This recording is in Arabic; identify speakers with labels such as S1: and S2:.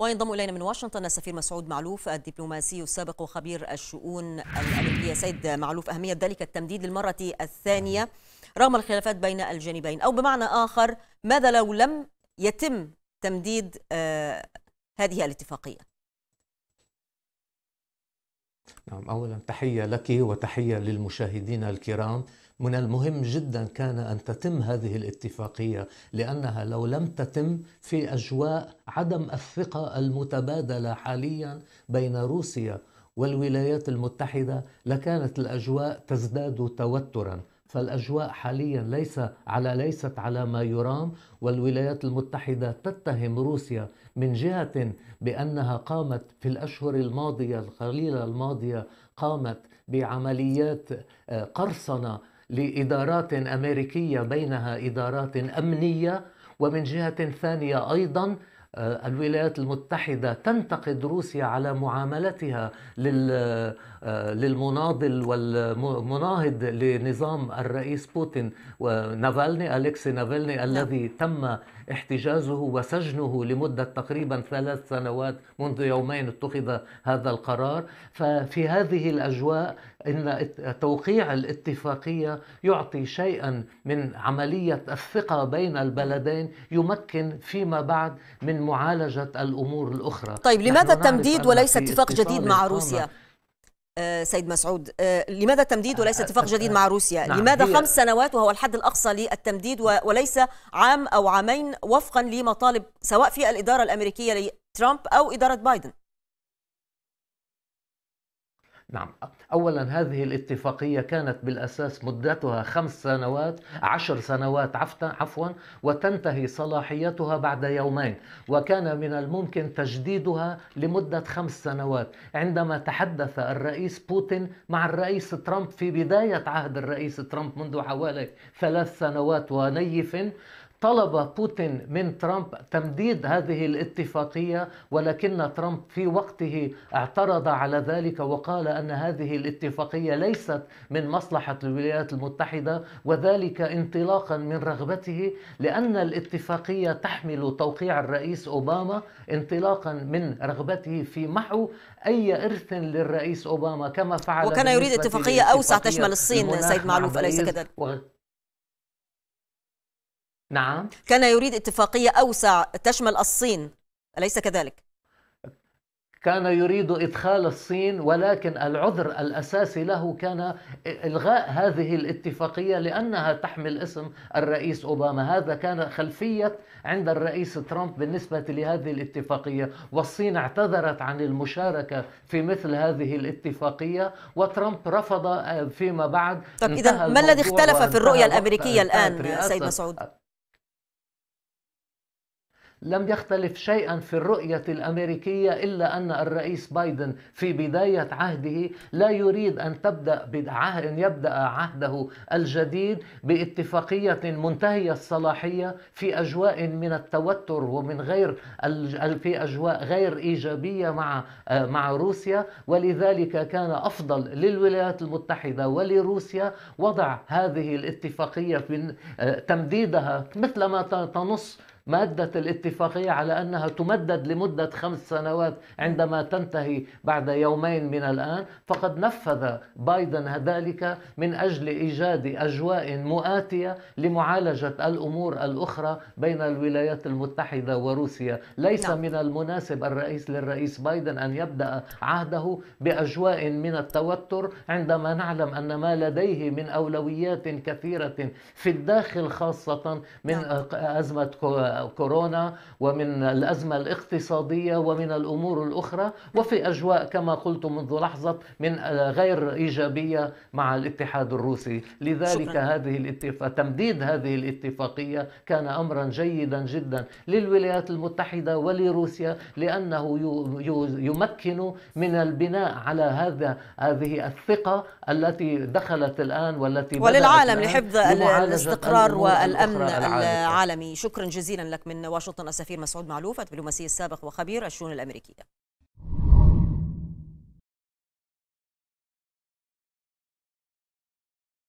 S1: وينضم إلينا من واشنطن السفير مسعود معلوف الدبلوماسي السابق وخبير الشؤون الأمريكية سيد معلوف أهمية ذلك التمديد للمرة الثانية رغم الخلافات بين الجانبين أو بمعنى آخر ماذا لو لم يتم تمديد آه، هذه الاتفاقية
S2: نعم أولا تحية لك وتحية للمشاهدين الكرام من المهم جدا كان أن تتم هذه الاتفاقية لأنها لو لم تتم في أجواء عدم الثقة المتبادلة حاليا بين روسيا والولايات المتحدة لكانت الأجواء تزداد توترا فالاجواء حاليا ليس على ليست على ما يرام والولايات المتحده تتهم روسيا من جهه بانها قامت في الاشهر الماضيه القليله الماضيه قامت بعمليات آه، قرصنه لادارات امريكيه بينها ادارات امنيه ومن جهه ثانيه ايضا آه، الولايات المتحدة تنتقد روسيا على معاملتها آه، للمناضل والمناهض لنظام الرئيس بوتين ونافالني أليكسي نافالني نعم. الذي تم احتجازه وسجنه لمدة تقريبا ثلاث سنوات منذ يومين اتخذ هذا القرار ففي هذه الأجواء ان توقيع الاتفاقيه يعطي شيئا من عمليه الثقه بين البلدين يمكن فيما بعد من معالجه الامور الاخرى طيب آه، آه، لماذا التمديد وليس آه، اتفاق جديد مع روسيا؟
S1: سيد مسعود لماذا تمديد وليس اتفاق جديد مع روسيا نعم لماذا خمس سنوات وهو الحد الأقصى للتمديد وليس عام أو عامين وفقا لمطالب سواء في الإدارة الأمريكية لترامب أو إدارة بايدن
S2: نعم أولا هذه الاتفاقية كانت بالأساس مدتها خمس سنوات عشر سنوات عفوا وتنتهي صلاحيتها بعد يومين وكان من الممكن تجديدها لمدة خمس سنوات عندما تحدث الرئيس بوتين مع الرئيس ترامب في بداية عهد الرئيس ترامب منذ حوالي ثلاث سنوات ونيف طلب بوتين من ترامب تمديد هذه الاتفاقيه ولكن ترامب في وقته اعترض على ذلك وقال ان هذه الاتفاقيه ليست من مصلحه الولايات المتحده وذلك انطلاقا من رغبته لان الاتفاقيه تحمل توقيع الرئيس اوباما انطلاقا من رغبته في محو اي ارث للرئيس اوباما كما فعل وكان يريد اتفاقيه اوسع تشمل الصين سيد معلوف اليس كذلك نعم
S1: كان يريد اتفاقية أوسع تشمل الصين أليس
S2: كذلك؟ كان يريد إدخال الصين ولكن العذر الأساسي له كان إلغاء هذه الاتفاقية لأنها تحمل اسم الرئيس أوباما هذا كان خلفية عند الرئيس ترامب بالنسبة لهذه الاتفاقية والصين اعتذرت عن المشاركة في مثل هذه الاتفاقية وترامب رفض فيما بعد طب إذا ما الذي اختلف في الرؤية الأمريكية الآن سيد مسعود؟ لم يختلف شيئا في الرؤية الأمريكية إلا أن الرئيس بايدن في بداية عهده لا يريد أن تبدأ أن يبدأ عهده الجديد باتفاقية منتهية الصلاحية في أجواء من التوتر ومن غير في أجواء غير إيجابية مع آه، مع روسيا ولذلك كان أفضل للولايات المتحدة ولروسيا وضع هذه الاتفاقية من آه، تمديدها مثلما تنص مادة الاتفاقية على أنها تمدد لمدة خمس سنوات عندما تنتهي بعد يومين من الآن فقد نفذ بايدن ذلك من أجل إيجاد أجواء مؤاتية لمعالجة الأمور الأخرى بين الولايات المتحدة وروسيا ليس نعم. من المناسب الرئيس للرئيس بايدن أن يبدأ عهده بأجواء من التوتر عندما نعلم أن ما لديه من أولويات كثيرة في الداخل خاصة من نعم. أزمة كورونا ومن الأزمة الاقتصادية ومن الأمور الأخرى وفي أجواء كما قلت منذ لحظة من آه، غير إيجابية مع الاتحاد الروسي لذلك شكرا. هذه الاتفاق تمديد هذه الاتفاقية كان أمرا جيدا جدا للولايات المتحدة ولروسيا لأنه يمكن من البناء على هذا هذه الثقة التي دخلت الآن والتي وللعالم لحفظ الاستقرار والأمن العالمي
S1: شكرا جزيلا شكرا لك من واشنطن السفير مسعود معلوف الدبلوماسي السابق وخبير الشؤون الأمريكية